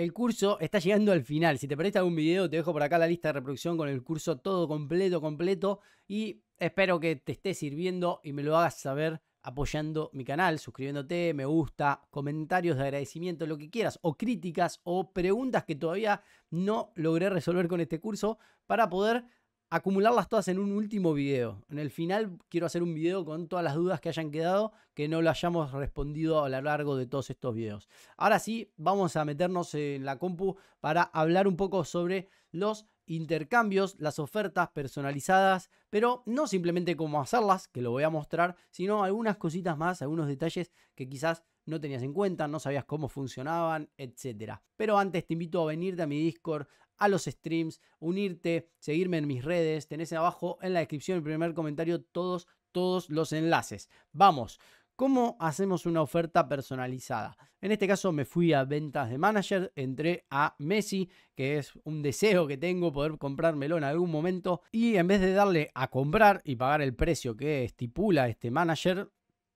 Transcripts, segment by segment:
El curso está llegando al final. Si te perdiste algún video, te dejo por acá la lista de reproducción con el curso todo completo, completo. Y espero que te esté sirviendo y me lo hagas saber apoyando mi canal, suscribiéndote, me gusta, comentarios de agradecimiento, lo que quieras, o críticas o preguntas que todavía no logré resolver con este curso para poder acumularlas todas en un último video. En el final quiero hacer un video con todas las dudas que hayan quedado que no lo hayamos respondido a lo largo de todos estos videos. Ahora sí, vamos a meternos en la compu para hablar un poco sobre los intercambios, las ofertas personalizadas, pero no simplemente cómo hacerlas, que lo voy a mostrar, sino algunas cositas más, algunos detalles que quizás no tenías en cuenta, no sabías cómo funcionaban, etc. Pero antes te invito a venirte a mi Discord, a los streams, unirte, seguirme en mis redes. Tenés abajo en la descripción, el primer comentario, todos, todos los enlaces. Vamos. ¿Cómo hacemos una oferta personalizada? En este caso me fui a ventas de manager, entré a Messi, que es un deseo que tengo poder comprármelo en algún momento, y en vez de darle a comprar y pagar el precio que estipula este manager,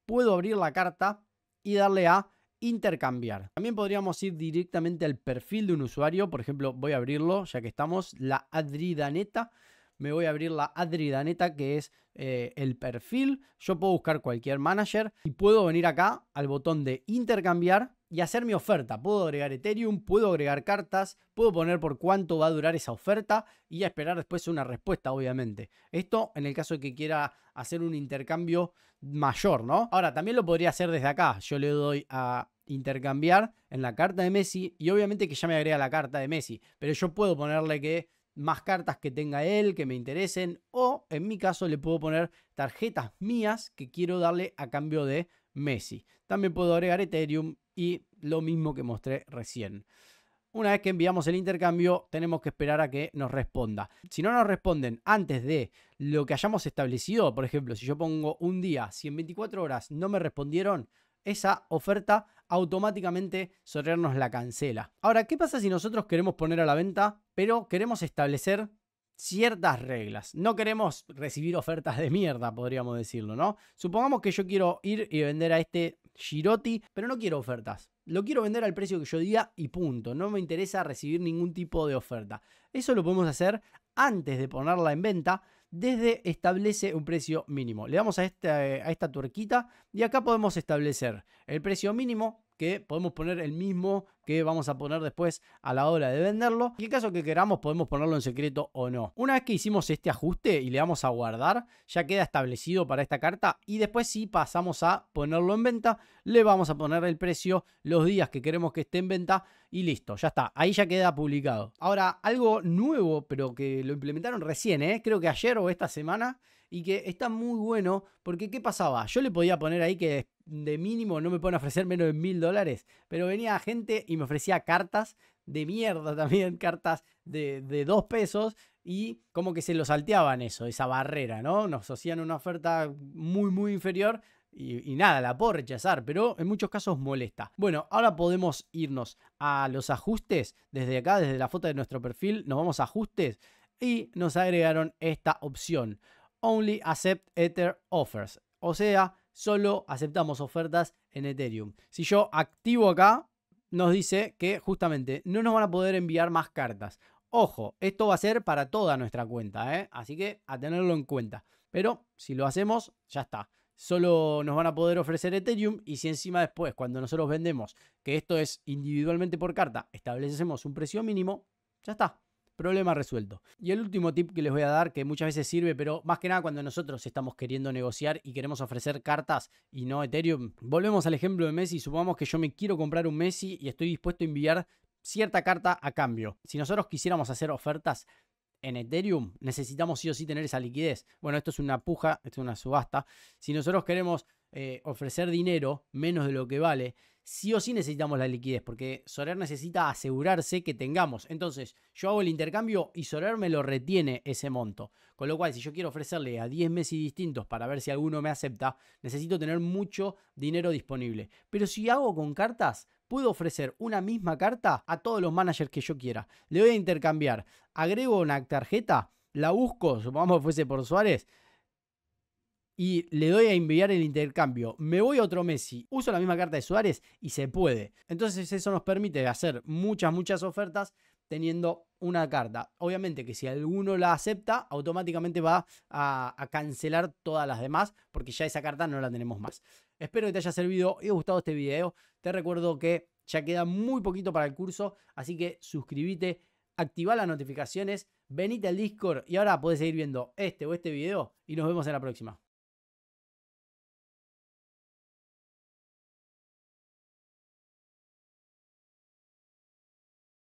puedo abrir la carta y darle a intercambiar. También podríamos ir directamente al perfil de un usuario. Por ejemplo, voy a abrirlo, ya que estamos, la Adridaneta. Me voy a abrir la Adridaneta, que es eh, el perfil. Yo puedo buscar cualquier manager y puedo venir acá al botón de intercambiar y hacer mi oferta. Puedo agregar Ethereum, puedo agregar cartas, puedo poner por cuánto va a durar esa oferta y a esperar después una respuesta, obviamente. Esto en el caso de que quiera hacer un intercambio mayor, ¿no? Ahora, también lo podría hacer desde acá. Yo le doy a intercambiar en la carta de Messi y obviamente que ya me agrega la carta de Messi, pero yo puedo ponerle que más cartas que tenga él que me interesen o en mi caso le puedo poner tarjetas mías que quiero darle a cambio de Messi. También puedo agregar Ethereum y lo mismo que mostré recién. Una vez que enviamos el intercambio, tenemos que esperar a que nos responda. Si no nos responden antes de lo que hayamos establecido, por ejemplo, si yo pongo un día, si en 24 horas no me respondieron, esa oferta, automáticamente solernos nos la cancela. Ahora, ¿qué pasa si nosotros queremos poner a la venta, pero queremos establecer ciertas reglas. No queremos recibir ofertas de mierda, podríamos decirlo, ¿no? Supongamos que yo quiero ir y vender a este Giroti, pero no quiero ofertas. Lo quiero vender al precio que yo diga y punto. No me interesa recibir ningún tipo de oferta. Eso lo podemos hacer antes de ponerla en venta desde establece un precio mínimo. Le damos a esta, a esta tuerquita y acá podemos establecer el precio mínimo que podemos poner el mismo que vamos a poner después a la hora de venderlo. En caso que queramos podemos ponerlo en secreto o no. Una vez que hicimos este ajuste y le vamos a guardar, ya queda establecido para esta carta y después si pasamos a ponerlo en venta, le vamos a poner el precio, los días que queremos que esté en venta y listo, ya está. Ahí ya queda publicado. Ahora, algo nuevo, pero que lo implementaron recién, ¿eh? creo que ayer o esta semana, y que está muy bueno, porque ¿qué pasaba? Yo le podía poner ahí que de mínimo no me pueden ofrecer menos de mil dólares, pero venía gente y y me ofrecía cartas de mierda también, cartas de, de dos pesos y como que se lo salteaban eso, esa barrera, ¿no? Nos hacían una oferta muy, muy inferior y, y, nada, la puedo rechazar, pero en muchos casos molesta. Bueno, ahora podemos irnos a los ajustes. Desde acá, desde la foto de nuestro perfil, nos vamos a ajustes y nos agregaron esta opción. Only accept Ether offers. O sea, solo aceptamos ofertas en Ethereum. Si yo activo acá, nos dice que justamente no nos van a poder enviar más cartas. Ojo, esto va a ser para toda nuestra cuenta, ¿eh? así que a tenerlo en cuenta. Pero si lo hacemos, ya está. Solo nos van a poder ofrecer Ethereum y si encima después, cuando nosotros vendemos, que esto es individualmente por carta, establecemos un precio mínimo, ya está. Problema resuelto. Y el último tip que les voy a dar, que muchas veces sirve, pero más que nada cuando nosotros estamos queriendo negociar y queremos ofrecer cartas y no Ethereum. Volvemos al ejemplo de Messi. Supongamos que yo me quiero comprar un Messi y estoy dispuesto a enviar cierta carta a cambio. Si nosotros quisiéramos hacer ofertas en Ethereum, necesitamos sí o sí tener esa liquidez. Bueno, esto es una puja, esto es una subasta. Si nosotros queremos eh, ofrecer dinero menos de lo que vale, sí o sí necesitamos la liquidez, porque Soler necesita asegurarse que tengamos. Entonces, yo hago el intercambio y Soler me lo retiene ese monto. Con lo cual, si yo quiero ofrecerle a 10 meses distintos para ver si alguno me acepta, necesito tener mucho dinero disponible. Pero si hago con cartas, puedo ofrecer una misma carta a todos los managers que yo quiera. Le voy a intercambiar, agrego una tarjeta, la busco, supongamos que fuese por Suárez, y le doy a enviar el intercambio, me voy a otro Messi, uso la misma carta de Suárez y se puede. Entonces eso nos permite hacer muchas, muchas ofertas teniendo una carta. Obviamente que si alguno la acepta, automáticamente va a, cancelar todas las demás porque ya esa carta no la tenemos más. Espero que te haya servido y gustado este video. Te recuerdo que ya queda muy poquito para el curso, así que suscríbete, activa las notificaciones, venite al Discord y ahora podés seguir viendo este o este video y nos vemos en la próxima.